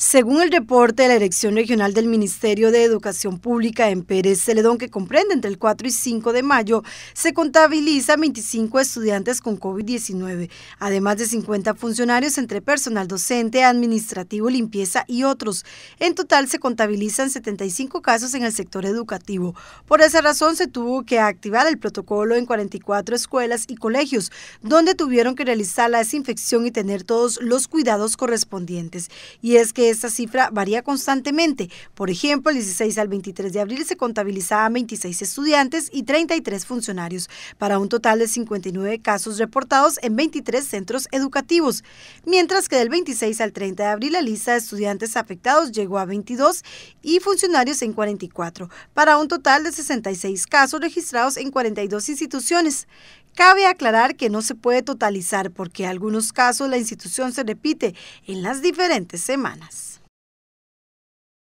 Según el reporte de la Dirección Regional del Ministerio de Educación Pública en Pérez Celedón, que comprende entre el 4 y 5 de mayo, se contabiliza 25 estudiantes con COVID-19, además de 50 funcionarios entre personal docente, administrativo, limpieza y otros. En total se contabilizan 75 casos en el sector educativo. Por esa razón se tuvo que activar el protocolo en 44 escuelas y colegios, donde tuvieron que realizar la desinfección y tener todos los cuidados correspondientes. Y es que esta cifra varía constantemente. Por ejemplo, el 16 al 23 de abril se contabilizaba 26 estudiantes y 33 funcionarios, para un total de 59 casos reportados en 23 centros educativos, mientras que del 26 al 30 de abril la lista de estudiantes afectados llegó a 22 y funcionarios en 44, para un total de 66 casos registrados en 42 instituciones. Cabe aclarar que no se puede totalizar porque algunos casos la institución se repite en las diferentes semanas.